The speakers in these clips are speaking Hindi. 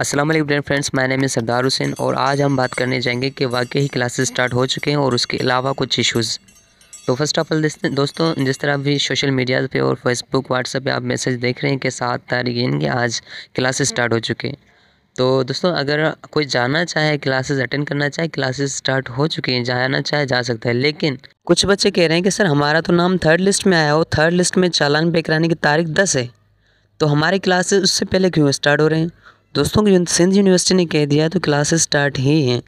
असलम फ्रेंड्स मैं नेम सरदार हुसैन और आज हम बात करने जाएंगे कि वाकई ही क्लासेस स्टार्ट हो चुके हैं और उसके अलावा कुछ इश्यूज़ तो फर्स्ट ऑफ ऑल दोस्तों जिस तरह भी सोशल मीडिया पे और फेसबुक व्हाट्सएप पे आप मैसेज देख रहे हैं कि सात तारीख इनके आज क्लासेस स्टार्ट हो चुके हैं तो दोस्तों अगर कोई जाना चाहे क्लासेस अटेंड करना चाहे क्लासेस स्टार्ट हो चुके हैं जाना चाहे जा सकता है लेकिन कुछ बच्चे कह रहे हैं कि सर हमारा तो नाम थर्ड लिस्ट में आया हो थर्ड लिस्ट में चालान पे कराने की तारीख दस है तो हमारी क्लासेस उससे पहले क्यों स्टार्ट हो रहे हैं दोस्तों सिंध यूनिवर्सिटी ने कह दिया तो क्लासेस स्टार्ट ही हैं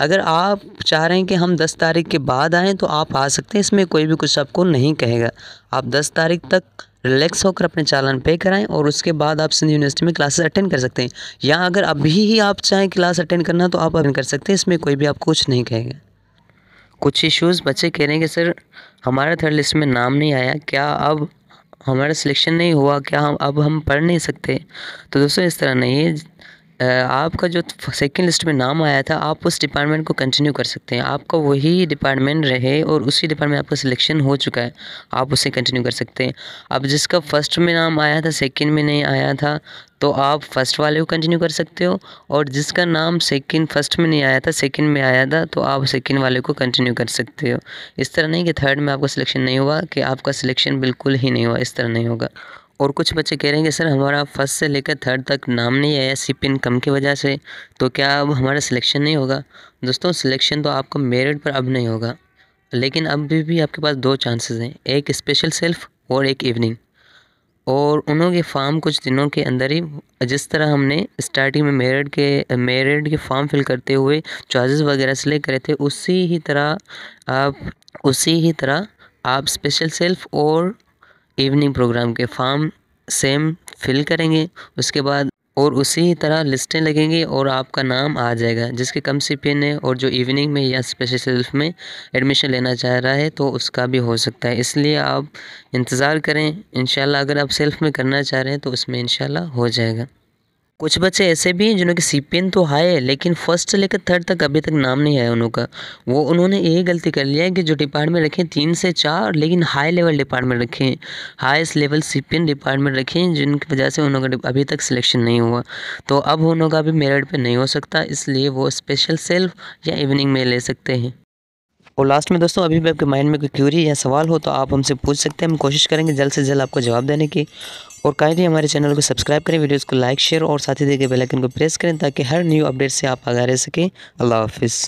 अगर आप चाह रहे हैं कि हम 10 तारीख के बाद आएँ तो आप आ सकते हैं इसमें कोई भी कुछ आपको नहीं कहेगा आप 10 तारीख तक रिलैक्स होकर अपने चालान पे कराएं और उसके बाद आप सिंध यूनिवर्सिटी में क्लासेस अटेंड कर सकते हैं या अगर अभी ही आप चाहें क्लास अटेंड करना तो आप अटेंड कर सकते हैं इसमें कोई भी आपको कुछ नहीं कहेगा कुछ इशूज़ बच्चे कह रहे हैं कि सर हमारा थर्ड लिस्ट में नाम नहीं आया क्या अब हमारा सिलेक्शन नहीं हुआ क्या हम अब हम पढ़ नहीं सकते तो दोस्तों इस तरह नहीं है आपका जो सेकेंड लिस्ट में नाम आया था आप उस डिपार्टमेंट को कंटिन्यू कर सकते हैं आपका वही डिपार्टमेंट रहे और उसी डिपार्टमेंट आपका सिलेक्शन हो चुका है आप उसे कंटिन्यू कर सकते हैं अब जिसका फर्स्ट में नाम आया था सेकेंड में नहीं आया था तो आप फर्स्ट वाले को कंटिन्यू कर सकते हो और जिसका नाम सेकेंड फर्स्ट में नहीं आया था सेकेंड में आया था तो आप सेकेंड वाले को कंटिन्यू कर सकते हो इस तरह नहीं कि थर्ड में आपका सिलेक्शन नहीं हुआ कि आपका सिलेक्शन बिल्कुल ही नहीं हुआ इस तरह नहीं होगा और कुछ बच्चे कह रहे हैं कि सर हमारा फर्स्ट से लेकर थर्ड तक नाम नहीं आया सी पिन कम की वजह से तो क्या अब हमारा सिलेक्शन नहीं होगा दोस्तों सिलेक्शन तो आपका मेरिट पर अब नहीं होगा लेकिन अभी भी आपके पास दो चांसेस हैं एक स्पेशल सेल्फ और एक इवनिंग और उनके फॉर्म कुछ दिनों के अंदर ही जिस तरह हमने स्टार्टिंग में मेरिट के मेरिट के फॉर्म फिल करते हुए चार्जेस वगैरह सेलेक्ट करे थे उसी ही तरह आप उसी ही तरह आप स्पेशल सेल्फ और इवनिंग प्रोग्राम के फॉर्म सेम फिल करेंगे उसके बाद और उसी तरह लिस्टें लगेंगी और आपका नाम आ जाएगा जिसके कम सी पी है और जो इवनिंग में या स्पेशल सेल्फ में एडमिशन लेना चाह रहा है तो उसका भी हो सकता है इसलिए आप इंतज़ार करें इंशाल्लाह अगर आप सेल्फ में करना चाह रहे हैं तो उसमें इंशाल्लाह हो जाएगा कुछ बच्चे ऐसे भी हैं जिनके सी पी एन तो हाई है लेकिन फर्स्ट से लेकर थर्ड तक अभी तक नाम नहीं आया उनका वो उन्होंने यही गलती कर लिया है कि जो डिपार्टमेंट रखे हैं तीन से चार लेकिन हाई लेवल डिपार्टमेंट रखे हैं level C P N department रखे हैं जिनकी वजह से उनका अभी तक सिलेक्शन नहीं हुआ तो अब उनका अभी मेरिट पर नहीं हो सकता इसलिए वो स्पेशल सेल्फ या इवनिंग में ले सकते हैं और लास्ट में दोस्तों अभी भी आपके माइंड में कोई क्यूरी या सवाल हो तो आप हमसे पूछ सकते हैं हम कोशिश करेंगे जल्द से जल्द आपको जवाब देने की और काइंडली हमारे चैनल को सब्सक्राइब करें वीडियोज़ को लाइक शेयर और साथ ही देखे बेलाइकन को प्रेस करें ताकि हर न्यू अपडेट से आप आगा रह सकें अल्लाह हाफिज़